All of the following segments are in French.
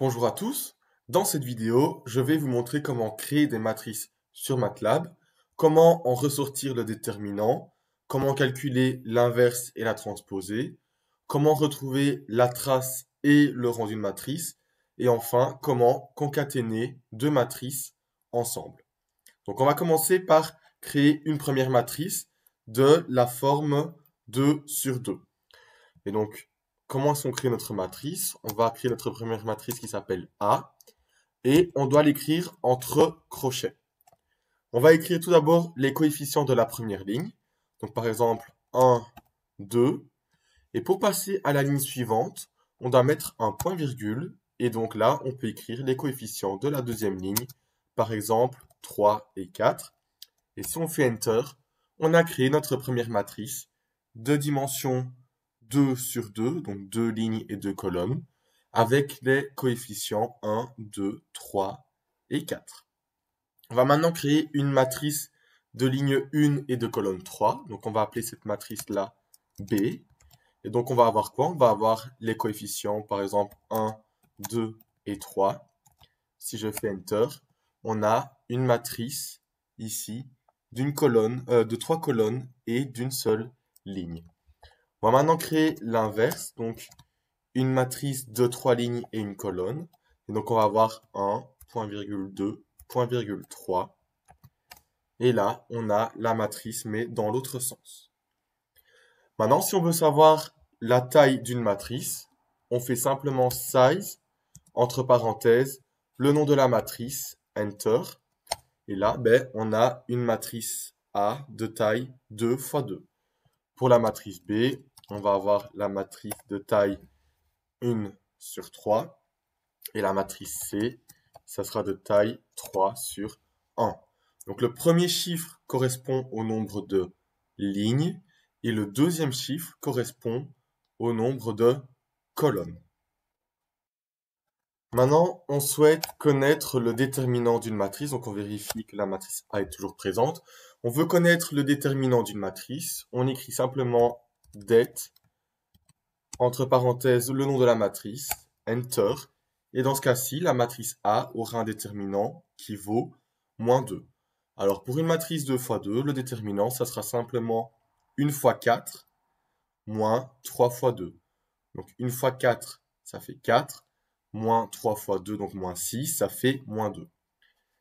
Bonjour à tous, dans cette vidéo, je vais vous montrer comment créer des matrices sur MATLAB, comment en ressortir le déterminant, comment calculer l'inverse et la transposer, comment retrouver la trace et le rendu d'une matrice, et enfin comment concaténer deux matrices ensemble. Donc on va commencer par créer une première matrice de la forme 2 sur 2. Et donc comment est-ce crée notre matrice On va créer notre première matrice qui s'appelle A et on doit l'écrire entre crochets. On va écrire tout d'abord les coefficients de la première ligne. Donc par exemple 1, 2. Et pour passer à la ligne suivante, on doit mettre un point virgule. Et donc là, on peut écrire les coefficients de la deuxième ligne, par exemple 3 et 4. Et si on fait Enter, on a créé notre première matrice de dimension 2 sur 2, donc deux lignes et deux colonnes, avec les coefficients 1, 2, 3 et 4. On va maintenant créer une matrice de ligne 1 et de colonne 3. Donc on va appeler cette matrice-là B. Et donc on va avoir quoi On va avoir les coefficients, par exemple 1, 2 et 3. Si je fais Enter, on a une matrice ici d'une colonne, euh, de trois colonnes et d'une seule ligne. On va maintenant créer l'inverse, donc une matrice de trois lignes et une colonne. Et donc on va avoir 1, point virgule 2, virgule 3. Et là, on a la matrice, mais dans l'autre sens. Maintenant, si on veut savoir la taille d'une matrice, on fait simplement size, entre parenthèses, le nom de la matrice, enter. Et là, ben, on a une matrice A de taille 2 x 2. Pour la matrice B, on va avoir la matrice de taille 1 sur 3. Et la matrice C, ça sera de taille 3 sur 1. Donc le premier chiffre correspond au nombre de lignes et le deuxième chiffre correspond au nombre de colonnes. Maintenant, on souhaite connaître le déterminant d'une matrice, donc on vérifie que la matrice A est toujours présente. On veut connaître le déterminant d'une matrice, on écrit simplement det, entre parenthèses, le nom de la matrice, enter, et dans ce cas-ci, la matrice A aura un déterminant qui vaut moins 2. Alors pour une matrice 2 x 2, le déterminant, ça sera simplement 1 x 4 moins 3 x 2. Donc 1 x 4, ça fait 4, moins 3 x 2, donc moins 6, ça fait moins 2.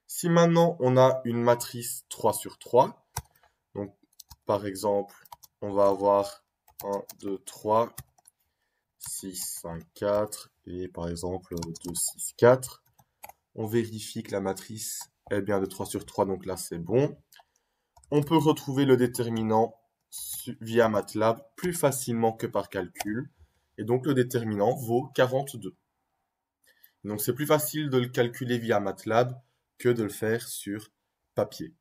Si maintenant on a une matrice 3 sur 3, donc par exemple, on va avoir 1, 2, 3, 6, 5, 4, et par exemple 2, 6, 4. On vérifie que la matrice est bien de 3 sur 3, donc là c'est bon. On peut retrouver le déterminant via MATLAB plus facilement que par calcul. Et donc le déterminant vaut 42. Donc c'est plus facile de le calculer via MATLAB que de le faire sur papier.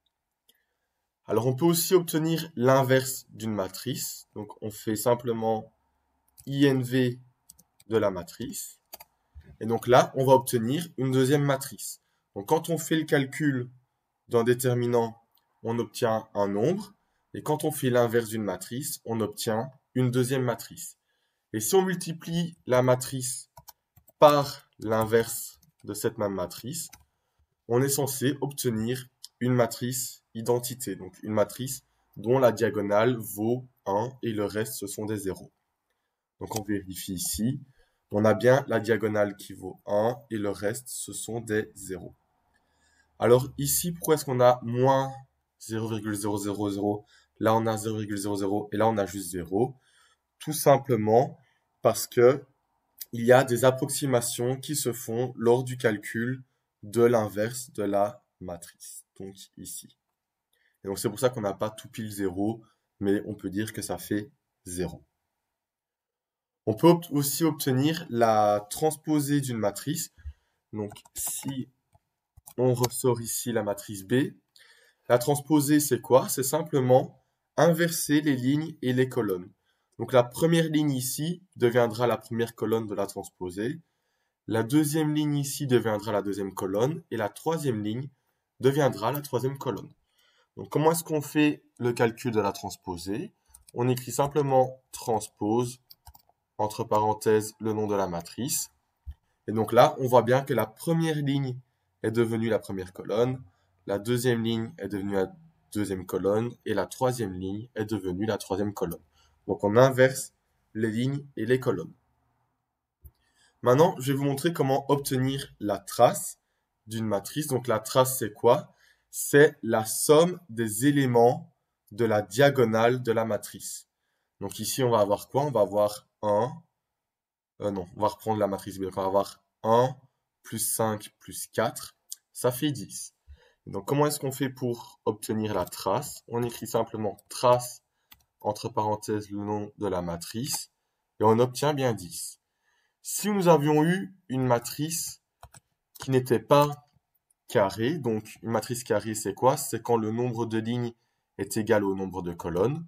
Alors on peut aussi obtenir l'inverse d'une matrice. Donc on fait simplement INV de la matrice. Et donc là, on va obtenir une deuxième matrice. Donc quand on fait le calcul d'un déterminant, on obtient un nombre. Et quand on fait l'inverse d'une matrice, on obtient une deuxième matrice. Et si on multiplie la matrice par l'inverse de cette même matrice, on est censé obtenir une matrice identité, donc une matrice dont la diagonale vaut 1 et le reste ce sont des zéros. Donc on vérifie ici, on a bien la diagonale qui vaut 1 et le reste ce sont des zéros. Alors ici, pourquoi est-ce qu'on a moins 0,000 Là on a 0,00 et là on a juste 0. Tout simplement parce que il y a des approximations qui se font lors du calcul de l'inverse de la matrice donc ici. donc c'est pour ça qu'on n'a pas tout pile 0, mais on peut dire que ça fait 0. On peut aussi obtenir la transposée d'une matrice. Donc si on ressort ici la matrice B, la transposée c'est quoi C'est simplement inverser les lignes et les colonnes. Donc la première ligne ici deviendra la première colonne de la transposée. La deuxième ligne ici deviendra la deuxième colonne. Et la troisième ligne deviendra la troisième colonne. Donc comment est-ce qu'on fait le calcul de la transposée On écrit simplement transpose, entre parenthèses, le nom de la matrice. Et donc là, on voit bien que la première ligne est devenue la première colonne, la deuxième ligne est devenue la deuxième colonne, et la troisième ligne est devenue la troisième colonne. Donc on inverse les lignes et les colonnes. Maintenant, je vais vous montrer comment obtenir la trace d'une matrice. Donc la trace, c'est quoi C'est la somme des éléments de la diagonale de la matrice. Donc ici, on va avoir quoi On va avoir 1. Euh, non, on va reprendre la matrice on va avoir 1 plus 5 plus 4. Ça fait 10. Donc comment est-ce qu'on fait pour obtenir la trace On écrit simplement trace entre parenthèses le nom de la matrice et on obtient bien 10. Si nous avions eu une matrice qui n'était pas carré. Donc une matrice carrée, c'est quoi C'est quand le nombre de lignes est égal au nombre de colonnes.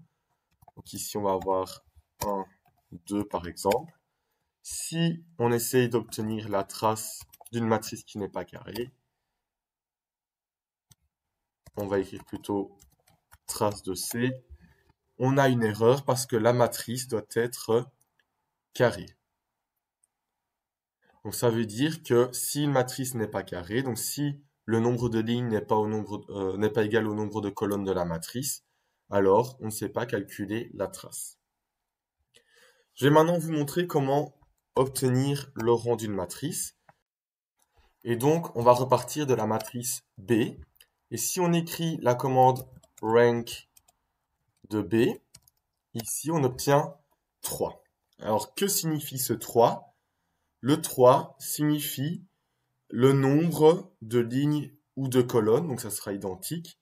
Donc ici, on va avoir 1, 2 par exemple. Si on essaye d'obtenir la trace d'une matrice qui n'est pas carrée, on va écrire plutôt trace de C. On a une erreur parce que la matrice doit être carrée. Donc ça veut dire que si une matrice n'est pas carrée, donc si le nombre de lignes n'est pas, euh, pas égal au nombre de colonnes de la matrice, alors on ne sait pas calculer la trace. Je vais maintenant vous montrer comment obtenir le rang d'une matrice. Et donc, on va repartir de la matrice B. Et si on écrit la commande rank de B, ici, on obtient 3. Alors, que signifie ce 3 le 3 signifie le nombre de lignes ou de colonnes, donc ça sera identique,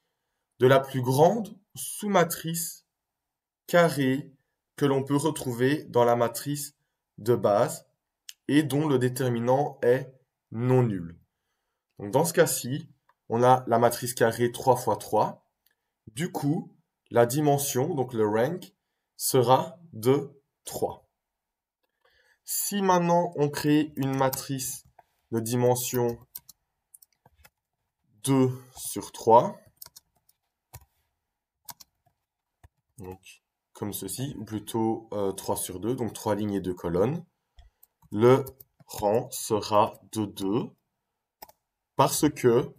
de la plus grande sous-matrice carrée que l'on peut retrouver dans la matrice de base et dont le déterminant est non nul. Donc dans ce cas-ci, on a la matrice carrée 3 fois 3. Du coup, la dimension, donc le rank, sera de 3. Si maintenant on crée une matrice de dimension 2 sur 3, donc comme ceci, ou plutôt 3 euh, sur 2, donc 3 lignes et 2 colonnes, le rang sera de 2 parce que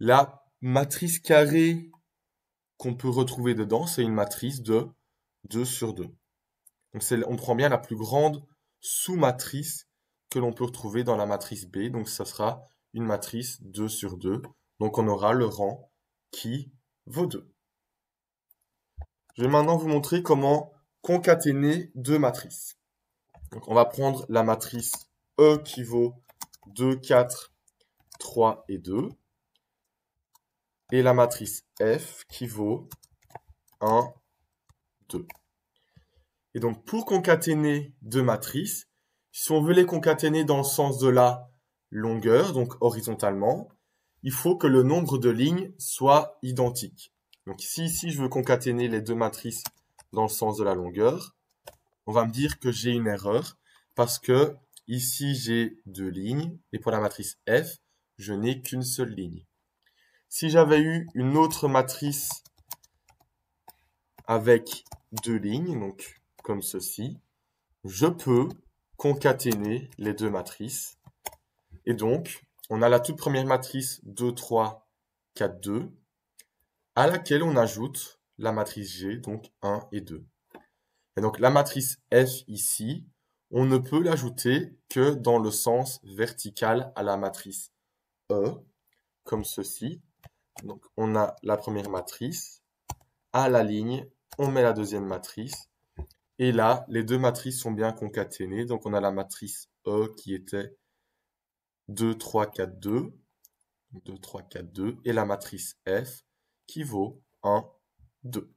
la matrice carrée qu'on peut retrouver dedans, c'est une matrice de 2 sur 2. Donc on prend bien la plus grande sous matrice que l'on peut retrouver dans la matrice B. Donc ça sera une matrice 2 sur 2. Donc on aura le rang qui vaut 2. Je vais maintenant vous montrer comment concaténer deux matrices. Donc on va prendre la matrice E qui vaut 2, 4, 3 et 2. Et la matrice F qui vaut 1, 2. Et donc, pour concaténer deux matrices, si on veut les concaténer dans le sens de la longueur, donc horizontalement, il faut que le nombre de lignes soit identique. Donc si ici je veux concaténer les deux matrices dans le sens de la longueur, on va me dire que j'ai une erreur parce que ici j'ai deux lignes et pour la matrice F, je n'ai qu'une seule ligne. Si j'avais eu une autre matrice avec deux lignes, donc comme ceci, je peux concaténer les deux matrices. Et donc, on a la toute première matrice 2, 3, 4, 2, à laquelle on ajoute la matrice G, donc 1 et 2. Et donc la matrice F ici, on ne peut l'ajouter que dans le sens vertical à la matrice E, comme ceci. Donc on a la première matrice, à la ligne, on met la deuxième matrice, et là, les deux matrices sont bien concaténées. Donc, on a la matrice E qui était 2, 3, 4, 2. 2, 3, 4, 2. Et la matrice F qui vaut 1, 2.